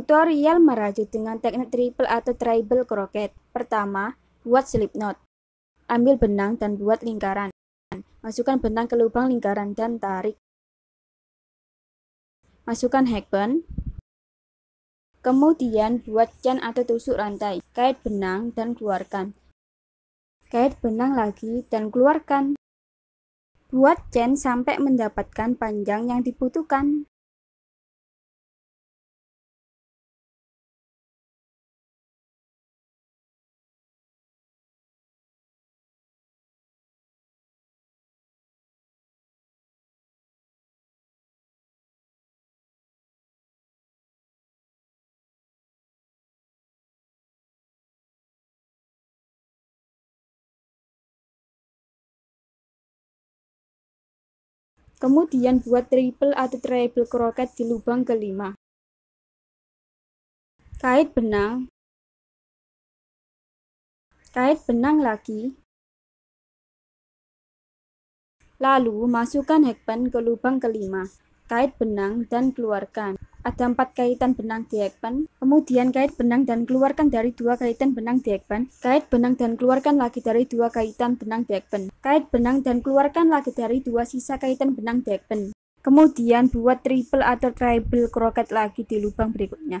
Tutorial merajut dengan teknik triple atau tribal croquet. Pertama, buat slip knot. Ambil benang dan buat lingkaran. Masukkan benang ke lubang lingkaran dan tarik. Masukkan hackband. Kemudian buat chain atau tusuk rantai. Kait benang dan keluarkan. Kait benang lagi dan keluarkan. Buat chain sampai mendapatkan panjang yang dibutuhkan. Kemudian buat triple atau triple kroket di lubang kelima. Kait benang. Kait benang lagi. Lalu masukkan hekpen ke lubang kelima. Kait benang dan keluarkan. Ada empat kaitan benang diekpan, kemudian kait benang dan keluarkan dari dua kaitan benang diekpan, kait benang dan keluarkan lagi dari dua kaitan benang diekpan, kait benang dan keluarkan lagi dari dua sisa kaitan benang diekpan. Kemudian buat triple atau triple kroket lagi di lubang berikutnya.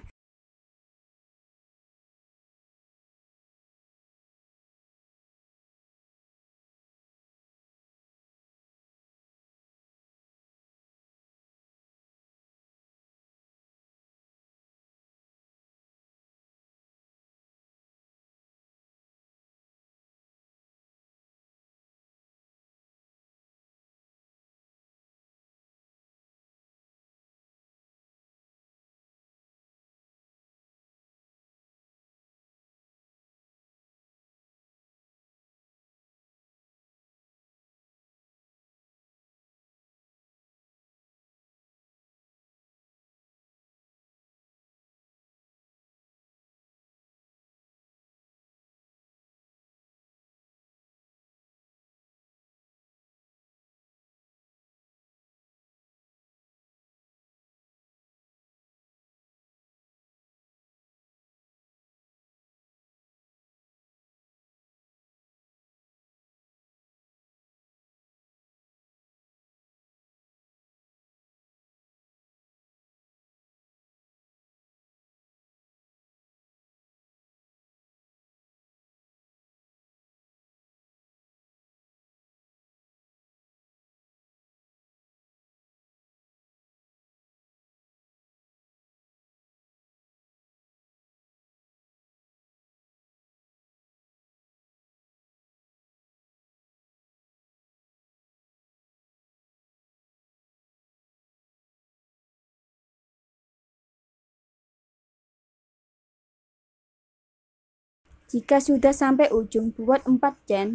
Jika sudah sampai ujung, buat 4 chain.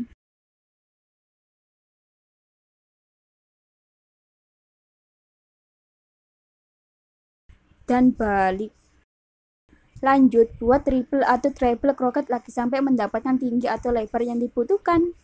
Dan balik. Lanjut, buat triple atau triple kroket lagi sampai mendapatkan tinggi atau lebar yang dibutuhkan.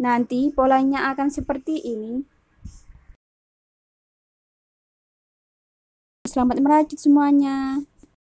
Nanti polanya akan seperti ini. Selamat merajut semuanya.